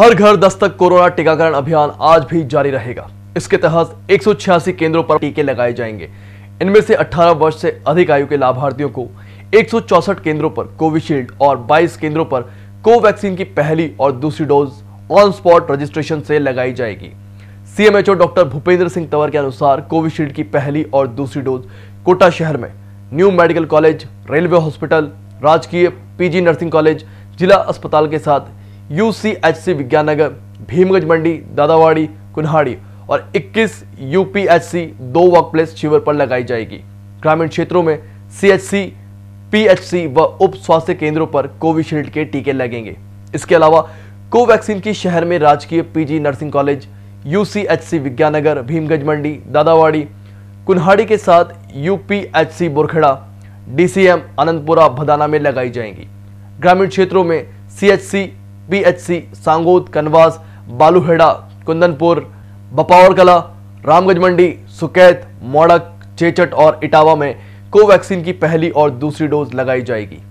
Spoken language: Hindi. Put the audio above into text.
हर घर दस्तक कोरोना टीकाकरण अभियान आज भी जारी रहेगा इसके तहत एक केंद्रों पर टीके लगाए जाएंगे इनमें से 18 वर्ष से अधिक आयु के लाभार्थियों को एक केंद्रों पर कोविशील्ड और 22 केंद्रों पर कोवैक्सीन की पहली और दूसरी डोज ऑन स्पॉट रजिस्ट्रेशन से लगाई जाएगी सीएमएचओ डॉक्टर भूपेंद्र सिंह तंवर के अनुसार कोविशील्ड की पहली और दूसरी डोज कोटा शहर में new medical college railway hospital राजकीय पीजी नर्सिंग कॉलेज जिला अस्पताल के साथ यूसीएचसी नगर भीमगंज मंडी दादावाड़ी कुन्हाड़ी और 21 यूपीएचसी दो वर्क प्लेस शिविर पर लगाई जाएगी ग्रामीण क्षेत्रों में सीएचसी, पीएचसी व उप स्वास्थ्य केंद्रों पर कोविशील्ड के टीके लगेंगे इसके अलावा कोवैक्सीन की शहर में राजकीय पीजी नर्सिंग कॉलेज यूसीएचसी नगर भीमगंज मंडी दादावाड़ी कुन्हाड़ी के साथ यूपीएचसी बुरखेड़ा डीसीएम अनंतपुरा भदाना में लगाई जाएंगी ग्रामीण क्षेत्रों में सीएचसी पीएचसी सांगोद कनवास बालूहेड़ा कुंदनपुर बपावरकला रामगंज मंडी सुकैत मोड़क चेचट और इटावा में कोवैक्सीन की पहली और दूसरी डोज लगाई जाएगी